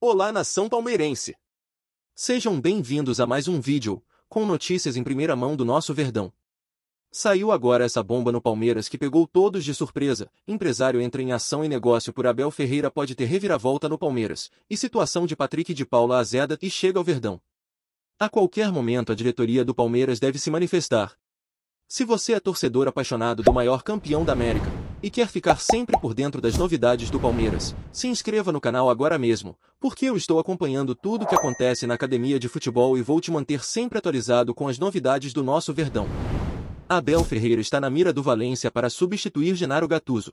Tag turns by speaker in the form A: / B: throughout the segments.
A: Olá nação palmeirense! Sejam bem-vindos a mais um vídeo, com notícias em primeira mão do nosso verdão. Saiu agora essa bomba no Palmeiras que pegou todos de surpresa, empresário entra em ação e negócio por Abel Ferreira pode ter reviravolta no Palmeiras, e situação de Patrick de Paula azeda e chega ao verdão. A qualquer momento a diretoria do Palmeiras deve se manifestar. Se você é torcedor apaixonado do maior campeão da América, e quer ficar sempre por dentro das novidades do Palmeiras, se inscreva no canal agora mesmo, porque eu estou acompanhando tudo o que acontece na academia de futebol e vou te manter sempre atualizado com as novidades do nosso Verdão. Abel Ferreira está na mira do Valência para substituir Genaro Gattuso.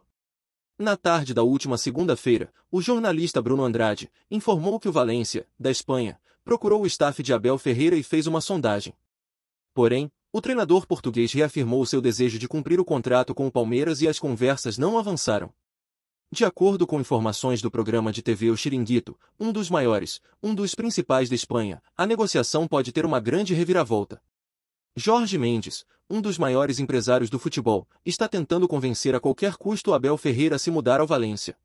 A: Na tarde da última segunda-feira, o jornalista Bruno Andrade informou que o Valência, da Espanha, procurou o staff de Abel Ferreira e fez uma sondagem. Porém, o treinador português reafirmou seu desejo de cumprir o contrato com o Palmeiras e as conversas não avançaram. De acordo com informações do programa de TV O Chiringuito, um dos maiores, um dos principais da Espanha, a negociação pode ter uma grande reviravolta. Jorge Mendes, um dos maiores empresários do futebol, está tentando convencer a qualquer custo Abel Ferreira a se mudar ao Valência.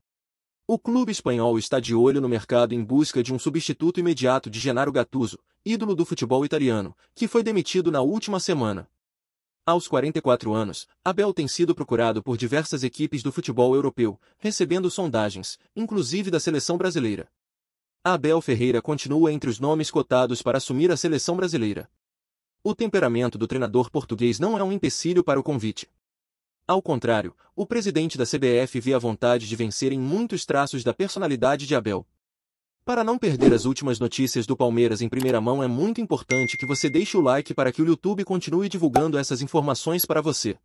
A: O clube espanhol está de olho no mercado em busca de um substituto imediato de Genaro Gattuso, ídolo do futebol italiano, que foi demitido na última semana. Aos 44 anos, Abel tem sido procurado por diversas equipes do futebol europeu, recebendo sondagens, inclusive da seleção brasileira. Abel Ferreira continua entre os nomes cotados para assumir a seleção brasileira. O temperamento do treinador português não é um empecilho para o convite. Ao contrário, o presidente da CBF vê a vontade de vencer em muitos traços da personalidade de Abel. Para não perder as últimas notícias do Palmeiras em primeira mão é muito importante que você deixe o like para que o YouTube continue divulgando essas informações para você.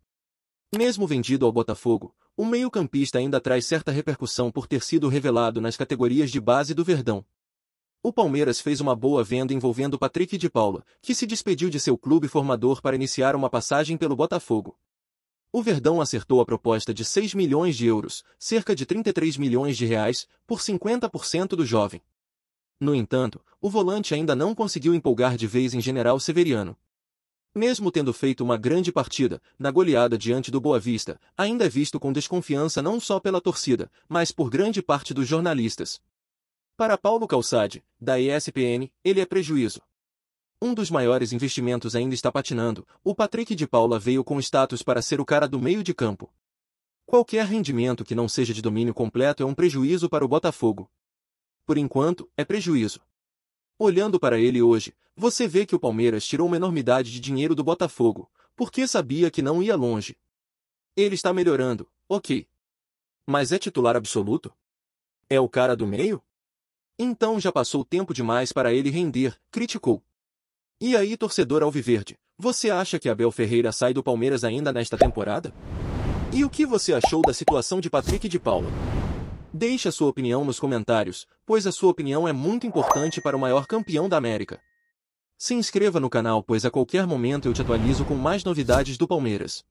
A: Mesmo vendido ao Botafogo, o meio-campista ainda traz certa repercussão por ter sido revelado nas categorias de base do Verdão. O Palmeiras fez uma boa venda envolvendo Patrick de Paula, que se despediu de seu clube formador para iniciar uma passagem pelo Botafogo o Verdão acertou a proposta de 6 milhões de euros, cerca de 33 milhões de reais, por 50% do jovem. No entanto, o volante ainda não conseguiu empolgar de vez em general Severiano. Mesmo tendo feito uma grande partida, na goleada diante do Boa Vista, ainda é visto com desconfiança não só pela torcida, mas por grande parte dos jornalistas. Para Paulo Calçade, da ESPN, ele é prejuízo. Um dos maiores investimentos ainda está patinando, o Patrick de Paula veio com status para ser o cara do meio de campo. Qualquer rendimento que não seja de domínio completo é um prejuízo para o Botafogo. Por enquanto, é prejuízo. Olhando para ele hoje, você vê que o Palmeiras tirou uma enormidade de dinheiro do Botafogo, porque sabia que não ia longe. Ele está melhorando, ok. Mas é titular absoluto? É o cara do meio? Então já passou tempo demais para ele render, criticou. E aí, torcedor alviverde, você acha que Abel Ferreira sai do Palmeiras ainda nesta temporada? E o que você achou da situação de Patrick de Paula? Deixe a sua opinião nos comentários, pois a sua opinião é muito importante para o maior campeão da América. Se inscreva no canal pois a qualquer momento eu te atualizo com mais novidades do Palmeiras.